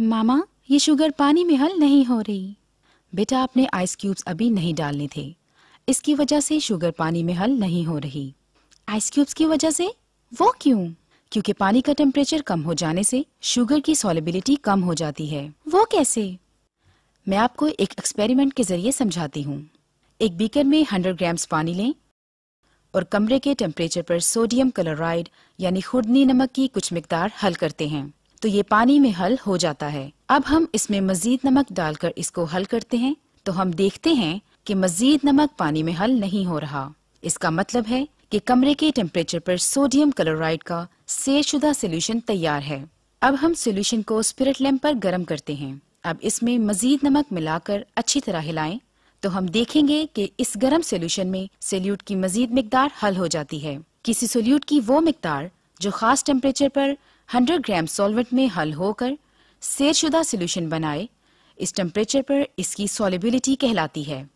मामा ये शुगर पानी में हल नहीं हो रही बेटा आपने आइस क्यूब्स अभी नहीं डालने थे इसकी वजह से शुगर पानी में हल नहीं हो रही आइस क्यूब्स की वजह से वो क्यों क्योंकि पानी का टेम्परेचर कम हो जाने से शुगर की सॉलिबिलिटी कम हो जाती है वो कैसे मैं आपको एक एक्सपेरिमेंट के जरिए समझाती हूँ एक बीकर में 100 ग्राम्स पानी लें और कमरे के टेम्परेचर पर सोडियम क्लोराइड यानी खुर्दनी नमक की कुछ मकदार हल करते हैं तो ये पानी में हल हो जाता है अब हम इसमें मजीद नमक डालकर इसको हल करते हैं तो हम देखते हैं कि मजीद नमक पानी में हल नहीं हो रहा इसका मतलब है कि कमरे के टेम्परेचर पर सोडियम क्लोराइड का सेशुदा सोल्यूशन तैयार है अब हम सोल्यूशन को स्पिरिट लैम्प पर गर्म करते हैं अब इसमें मजीद नमक मिलाकर अच्छी तरह हिलाएं तो हम देखेंगे कि इस गर्म सोल्यूशन में सोल्यूट की मजीद मकदार हल हो जाती है किसी सोल्यूट की वो मकदार जो खास टेम्परेचर पर 100 ग्राम सॉल्वेंट में हल होकर सेरशुदा सोल्यूशन बनाए इस टेम्परेचर पर इसकी सॉलिबिलिटी कहलाती है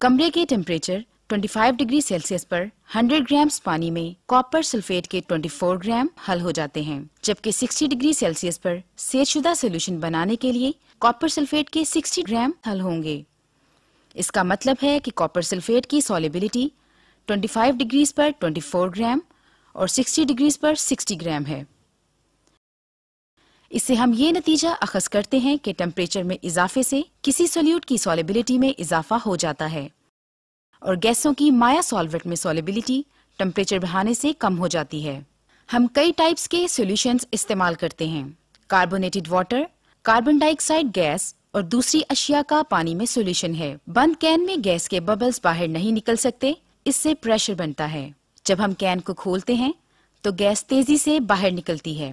कमरे के टेम्परेचर 25 डिग्री सेल्सियस पर 100 ग्राम पानी में कॉपर सल्फेट के 24 ग्राम हल हो जाते हैं जबकि 60 डिग्री सेल्सियस पर सेरशुदा सोल्यूशन बनाने के लिए कॉपर सल्फेट के 60 ग्राम हल होंगे इसका मतलब है कि कॉपर सल्फेट की सॉलिबिलिटी 25 डिग्रीज पर 24 ग्राम और 60 डिग्रीज पर 60 ग्राम है इससे हम ये नतीजा अखज करते हैं कि टेम्परेचर में इजाफे से किसी सोल्यूट की सॉलिबिलिटी में इजाफा हो जाता है और गैसों की माया सॉल्वेट में सॉलिबिलिटी टेम्परेचर बढ़ाने से कम हो जाती है हम कई टाइप्स के सॉल्यूशंस इस्तेमाल करते हैं carbonated water carbon dioxide gas और दूसरी अशिया का पानी में सोल्यूशन है बंद कैन में गैस के बबल्स बाहर नहीं निकल सकते इससे प्रेशर बनता है जब हम कैन को खोलते हैं तो गैस तेजी से बाहर निकलती है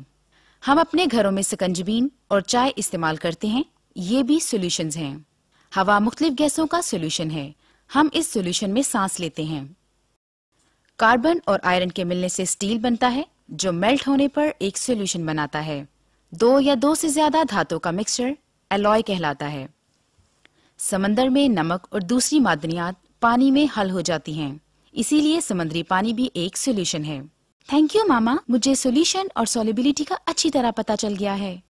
हम अपने घरों में सकंजबीन और चाय इस्तेमाल करते हैं ये भी सोल्यूशन है हवा मुख्तलिफ गैसों का सोल्यूशन है हम इस सोल्यूशन में सांस लेते हैं कार्बन और आयरन के मिलने से स्टील बनता है जो मेल्ट होने पर एक सोल्यूशन बनाता है दो या दो से ज्यादा धातु का मिक्सचर एलॉय कहलाता है समंदर में नमक और दूसरी मादनियात पानी में हल हो जाती हैं इसीलिए समुद्री पानी भी एक सोल्यूशन है थैंक यू मामा मुझे सोल्यूशन और सोलिबिलिटी का अच्छी तरह पता चल गया है